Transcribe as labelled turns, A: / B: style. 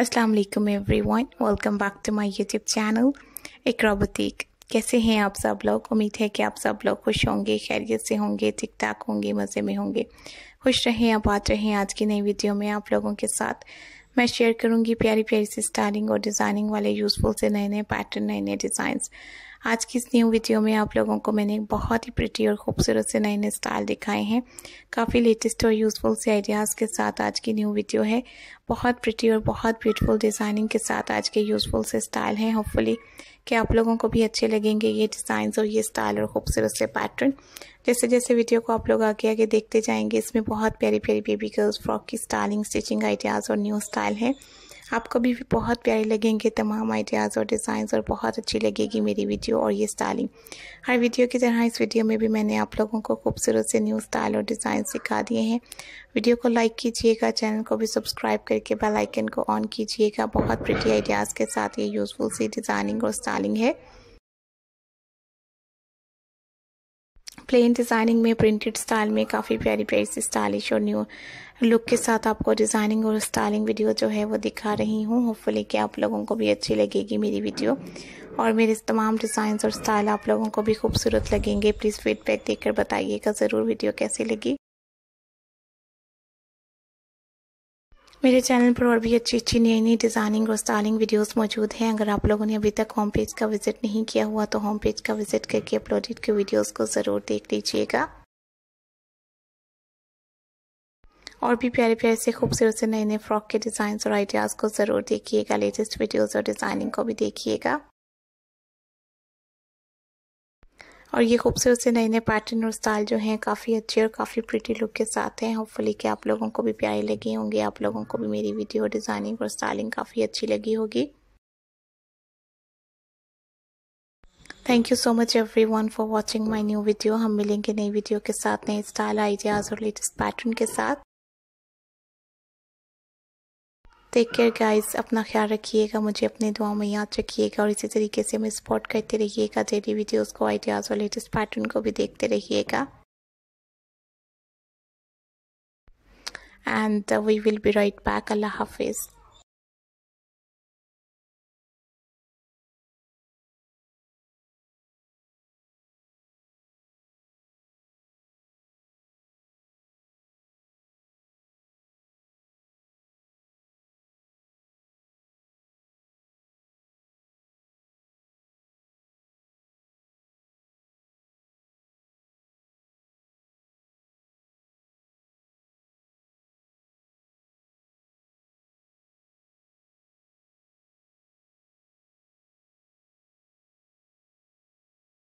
A: अस्सलाम वालेकुम everyone welcome back to my YouTube channel एक बुटीक कैसे हैं आप सब लोग उम्मीद है कि आप सब लोग खुश होंगे खैरियत से होंगे ठीक ठाक होंगे मज़े में होंगे खुश रहें आप बात रहें आज की नई वीडियो में आप लोगों के साथ मैं शेयर करूंगी प्यारी प्यारी से स्टाइलिंग और डिज़ाइनिंग वाले यूज़फुल से नए नए पैटर्न नए नए डिज़ाइंस आज की इस न्यू वीडियो में आप लोगों को मैंने बहुत ही प्रिटी और खूबसूरत से नए नए स्टाइल दिखाए हैं काफ़ी लेटेस्ट और यूज़फुल से आइडियाज़ के साथ आज की न्यू वीडियो है बहुत प्रिटी और बहुत ब्यूटीफुल डिज़ाइनिंग के साथ आज के यूज़फुल से स्टाइल हैं होपफुली कि आप लोगों को भी अच्छे लगेंगे ये डिज़ाइन और ये स्टाइल और खूबसूरत से पैटर्न जैसे जैसे वीडियो को आप लोग आगे आगे देखते जाएंगे इसमें बहुत प्यारी प्यारी बेबी गर्ल्स फ्रॉक की स्टाइलिंग स्टिचिंग आइडियाज़ और न्यू स्टाइल है आपको भी, भी बहुत प्यारे लगेंगे तमाम आइडियाज़ और डिज़ाइंस और बहुत अच्छी लगेगी मेरी वीडियो और ये स्टाइलिंग हर वीडियो की तरह इस वीडियो में भी मैंने आप लोगों को खूबसूरत से न्यू स्टाइल और डिज़ाइन सिखा दिए हैं वीडियो को लाइक कीजिएगा चैनल को भी सब्सक्राइब करके बेल आइकन को ऑन कीजिएगा बहुत प्रिटी आइडियाज़ के साथ ये यूज़फुल सी डिज़ाइनिंग और स्टाइलिंग है प्लेन डिज़ाइनिंग में प्रिंटेड स्टाइल में काफ़ी प्यारी प्यारी स्टाइलिश और न्यू लुक के साथ आपको डिज़ाइनिंग और स्टाइलिंग वीडियो जो है वो दिखा रही हूँ होपफुली कि आप लोगों को भी अच्छी लगेगी मेरी वीडियो और मेरे तमाम डिजाइन और स्टाइल आप लोगों को भी खूबसूरत लगेंगे प्लीज़ फीडबैक देकर बताइएगा ज़रूर वीडियो कैसी लगी मेरे चैनल पर और भी अच्छी अच्छी नई नई डिज़ाइनिंग और स्टाइलिंग वीडियोस मौजूद हैं अगर आप लोगों ने अभी तक होम पेज का विजिट नहीं किया हुआ तो होम पेज का विजिट करके अपलोडेड के वीडियोस को ज़रूर देख लीजिएगा और भी प्यारे प्यारे से खूबसूरत से नए नए फ्रॉक के डिजाइन और आइडियाज़ को ज़रूर देखिएगा लेटेस्ट वीडियोज़ और डिज़ाइनिंग को भी देखिएगा और ये खूबसूरत से नए नए पैटर्न और स्टाइल जो हैं काफ़ी अच्छे और काफ़ी प्रिटी लुक के साथ हैं होपफुली कि आप लोगों को भी प्यारे लगे होंगे आप लोगों को भी मेरी वीडियो डिज़ाइनिंग और स्टाइलिंग काफ़ी अच्छी लगी होगी thank you so much everyone for watching my new video हम मिलेंगे नई वीडियो के साथ नए स्टाइल आइडियाज़ और लेटेस्ट पैटर्न के साथ टेक केयर गाइस अपना ख्याल रखिएगा मुझे अपने दुआ में याद रखिएगा और इसी तरीके से हमें सपोर्ट करते रहिएगा डेली वीडियोस को आइडियाज़ और लेटेस्ट पैटर्न को भी देखते रहिएगा and we will be right back अल्लाह हाफिज़